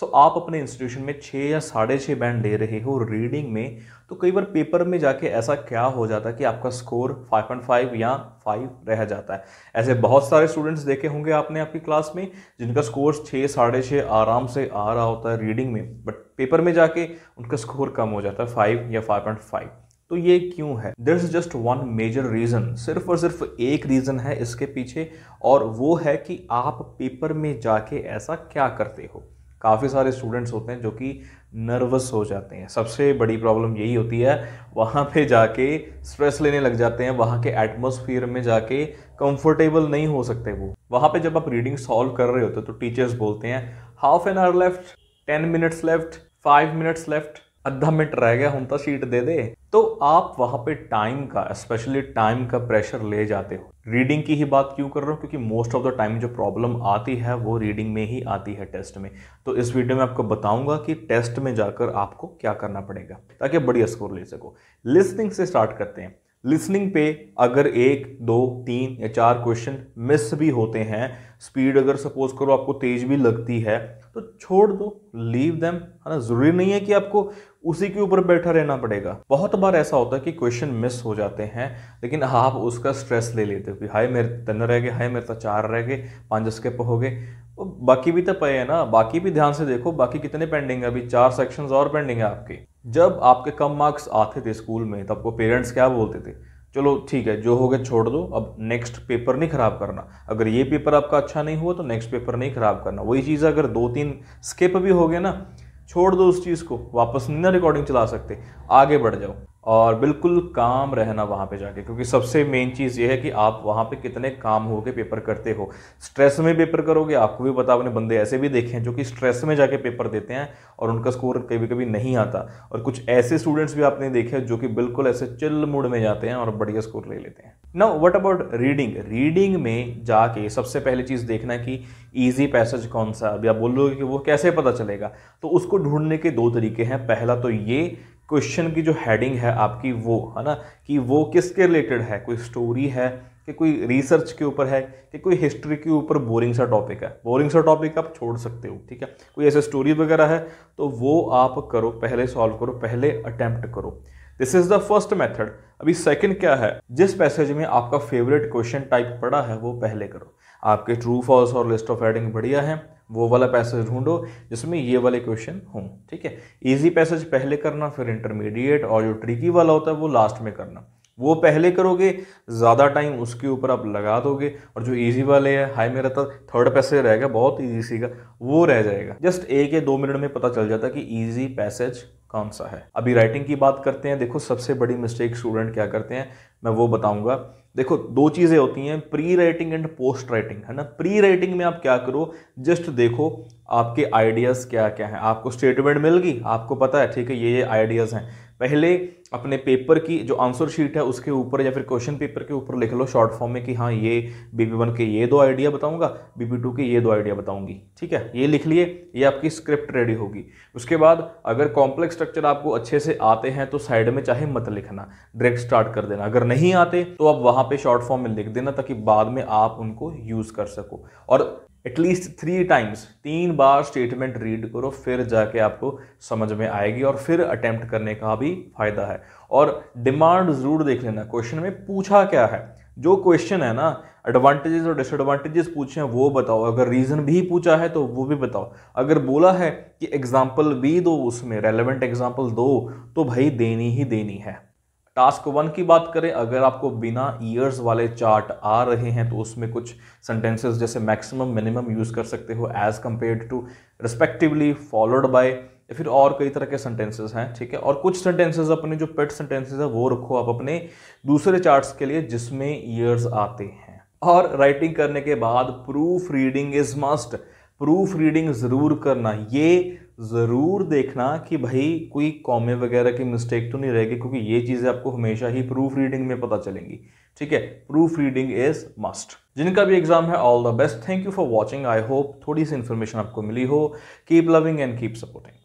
सो so, आप अपने institution में छः या साढ़े छः बैंड ले रहे हो रीडिंग में तो कई बार पेपर में जाके ऐसा क्या हो जाता है कि आपका स्कोर 5.5 या 5 रह जाता है ऐसे बहुत सारे स्टूडेंट्स देखे होंगे आपने आपकी क्लास में जिनका स्कोर छः साढ़े छः आराम से आ रहा होता है रीडिंग में बट पेपर में जाके उनका स्कोर कम हो जाता है फाइव या फाइव तो ये क्यों है there is just one major reason सिर्फ और सिर्फ एक रीज़न है इसके पीछे और वो है कि आप पेपर में जाके ऐसा क्या करते हो काफ़ी सारे स्टूडेंट्स होते हैं जो कि नर्वस हो जाते हैं सबसे बड़ी प्रॉब्लम यही होती है वहाँ पे जाके स्ट्रेस लेने लग जाते हैं वहाँ के एटमोसफियर में जाके कंफर्टेबल नहीं हो सकते वो वहाँ पे जब आप रीडिंग सॉल्व कर रहे होते हो तो टीचर्स बोलते हैं half an hour left ten minutes left five minutes left अद्धा मिनट रह गया तो सीट दे दे तो आप वहां पे टाइम का स्पेशली टाइम का प्रेशर ले जाते हो रीडिंग की ही बात क्यों कर रहा हूँ क्योंकि मोस्ट ऑफ द टाइम जो प्रॉब्लम आती है वो रीडिंग में ही आती है टेस्ट में तो इस वीडियो में आपको बताऊंगा कि टेस्ट में जाकर आपको क्या करना पड़ेगा ताकि बढ़िया स्कोर ले सको लिसनिंग से स्टार्ट करते हैं लिसनिंग पे अगर एक दो तीन या चार क्वेश्चन मिस भी होते हैं स्पीड अगर सपोज करो आपको तेज भी लगती है तो छोड़ दो लीव देम है ना जरूरी नहीं है कि आपको उसी के ऊपर बैठा रहना पड़ेगा बहुत बार ऐसा होता है कि क्वेश्चन मिस हो जाते हैं लेकिन आप उसका स्ट्रेस ले लेते हो कि हाय मेरे तीन तो रह गए हाय मेरे तो चार रह गए पाँच स्केप हो गए बाकी भी तो पे है ना बाकी भी ध्यान से देखो बाकी कितने पेंडिंग है अभी चार सेक्शंस और पेंडिंग है आपके जब आपके कम मार्क्स आते थे स्कूल में तो आपको पेरेंट्स क्या बोलते थे चलो ठीक है जो हो गया छोड़ दो अब नेक्स्ट पेपर नहीं ख़राब करना अगर ये पेपर आपका अच्छा नहीं हुआ तो नेक्स्ट पेपर नहीं ख़राब करना वही चीज़ अगर दो तीन स्किप भी हो गए ना छोड़ दो उस चीज़ को वापस नहीं ना रिकॉर्डिंग चला सकते आगे बढ़ जाओ और बिल्कुल काम रहना वहाँ पे जाके क्योंकि सबसे मेन चीज़ ये है कि आप वहाँ पे कितने काम हो के पेपर करते हो स्ट्रेस में पेपर करोगे आपको भी पता अपने बंदे ऐसे भी देखे हैं जो कि स्ट्रेस में जाके पेपर देते हैं और उनका स्कोर कभी कभी नहीं आता और कुछ ऐसे स्टूडेंट्स भी आपने देखे जो कि बिल्कुल ऐसे चिल मूड में जाते हैं और बढ़िया स्कोर ले लेते हैं ना वट अबाउट रीडिंग रीडिंग में जाके सबसे पहली चीज़ देखना कि ईजी पैसेज कौन सा अभी आप बोल बोलोगे कि वो कैसे पता चलेगा तो उसको ढूंढने के दो तरीके हैं पहला तो ये क्वेश्चन की जो हेडिंग है आपकी वो है ना कि वो किसके रिलेटेड है कोई स्टोरी है कि कोई रिसर्च के ऊपर है कि कोई हिस्ट्री के ऊपर बोरिंग सा टॉपिक है बोरिंग सा टॉपिक आप छोड़ सकते हो ठीक है कोई ऐसे स्टोरी वगैरह है तो वो आप करो पहले सॉल्व करो पहले अटैम्प्ट करो this is the first method अभी सेकंड क्या है जिस पैसेज में आपका फेवरेट क्वेश्चन टाइप पड़ा है वो पहले करो आपके ट्रू फॉल्स और लिस्ट ऑफ एडिंग बढ़िया है वो वाला पैसेज ढूंढो जिसमें ये वाले क्वेश्चन हों ठीक है ईजी पैसेज पहले करना फिर इंटरमीडिएट और जो ट्रिकी वाला होता है वो लास्ट में करना वो पहले करोगे ज़्यादा टाइम उसके ऊपर आप लगा दोगे और जो इजी वाले हैं हाई में रहता थर्ड पैसेज रहेगा बहुत ईजी सी का वो रह जाएगा जस्ट एक या दो मिनट में पता चल जाता है कि ईजी पैसेज कौन सा है अभी राइटिंग की बात करते हैं देखो सबसे बड़ी मिस्टेक स्टूडेंट क्या करते हैं मैं वो बताऊंगा देखो दो चीज़ें होती हैं pre writing and post writing है ना प्री राइटिंग में आप क्या करो जस्ट देखो आपके आइडियाज़ क्या क्या हैं आपको स्टेटमेंट मिल गई आपको पता है ठीक है ये ये आइडियाज़ हैं पहले अपने पेपर की जो आंसर शीट है उसके ऊपर या फिर क्वेश्चन पेपर के ऊपर लिख लो शॉर्ट फॉर्म में कि हाँ ये बी पी वन के ये दो आइडिया बताऊंगा बी पी टू के ये दो आइडिया बताऊंगी ठीक है ये लिख लिए ये आपकी स्क्रिप्ट रेडी होगी उसके बाद अगर कॉम्प्लेक्स स्ट्रक्चर आपको अच्छे से आते हैं तो साइड में चाहे मत लिखना डायरेक्ट स्टार्ट कर देना अगर नहीं आते तो आप वहाँ पर शॉर्ट फॉर्म में लिख देना ताकि बाद में आप उनको यूज़ कर सको और एटलीस्ट थ्री टाइम्स तीन बार स्टेटमेंट रीड करो फिर जाके आपको समझ में आएगी और फिर अटैम्प्ट करने का भी फायदा है और डिमांड ज़रूर देख लेना क्वेश्चन में पूछा क्या है जो क्वेश्चन है ना एडवांटेजेस और डिसएडवांटेजेस पूछे हैं वो बताओ अगर रीज़न भी पूछा है तो वो भी बताओ अगर बोला है कि एग्जाम्पल भी दो उसमें रेलिवेंट एग्जाम्पल दो तो भाई देनी ही देनी है टास्क वन की बात करें अगर आपको बिना ईयर्स वाले चार्ट आ रहे हैं तो उसमें कुछ सेंटेंसेस जैसे मैक्सिमम मिनिमम यूज़ कर सकते हो as compared to respectively followed by या फिर और कई तरह के सेंटेंसेस हैं ठीक है और कुछ सेंटेंसेस अपने जो पेट सेंटेंसेस है वो रखो आप अपने दूसरे चार्ट्स के लिए जिसमें ईयर्स आते हैं और राइटिंग करने के बाद proofreading is must proofreading ज़रूर करना ये ज़रूर देखना कि भाई कोई कॉमे वगैरह की मिस्टेक तो नहीं रहेगी क्योंकि ये चीज़ें आपको हमेशा ही प्रूफ रीडिंग में पता चलेंगी ठीक है प्रूफ रीडिंग इज़ मस्ट जिनका भी एग्ज़ाम है all the best thank you for watching I hope थोड़ी सी इन्फॉर्मेशन आपको मिली हो keep loving and keep supporting